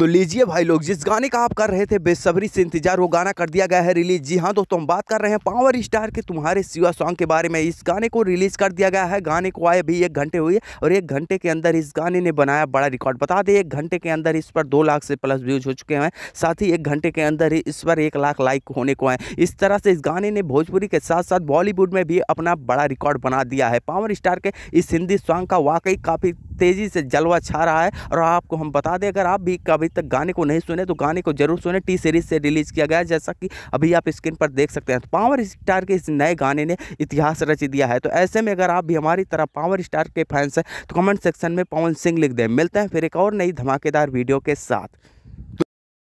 तो लीजिए भाई लोग जिस गाने का आप कर रहे थे बेसब्री से इंतजार वो गाना कर दिया गया है रिलीज जी हाँ दोस्तों हम बात कर रहे हैं पावर स्टार के तुम्हारे सिवा सॉन्ग के बारे में इस गाने को रिलीज कर दिया गया है गाने को आए भी एक घंटे हुए और एक घंटे के अंदर इस गाने ने बनाया बड़ा रिकॉर्ड बता दें एक घंटे के अंदर इस पर दो लाख से प्लस व्यूज हो चुके हैं साथ ही एक घंटे के अंदर ही इस पर एक लाख लाइक होने को है इस तरह से इस गाने ने भोजपुरी के साथ साथ बॉलीवुड में भी अपना बड़ा रिकॉर्ड बना दिया है पावर स्टार के इस हिंदी सॉन्ग का वाकई काफ़ी तेज़ी से जलवा छा रहा है और आपको हम बता दें अगर आप भी अभी तक गाने को नहीं सुने तो गाने को जरूर सुने टी सीरीज से रिलीज़ किया गया जैसा कि अभी आप स्क्रीन पर देख सकते हैं तो पावर स्टार के इस नए गाने ने इतिहास रच दिया है तो ऐसे में अगर आप भी हमारी तरह पावर स्टार के फैंस हैं तो कमेंट सेक्शन में पवन सिंह लिख दें मिलते हैं फिर एक और नई धमाकेदार वीडियो के साथ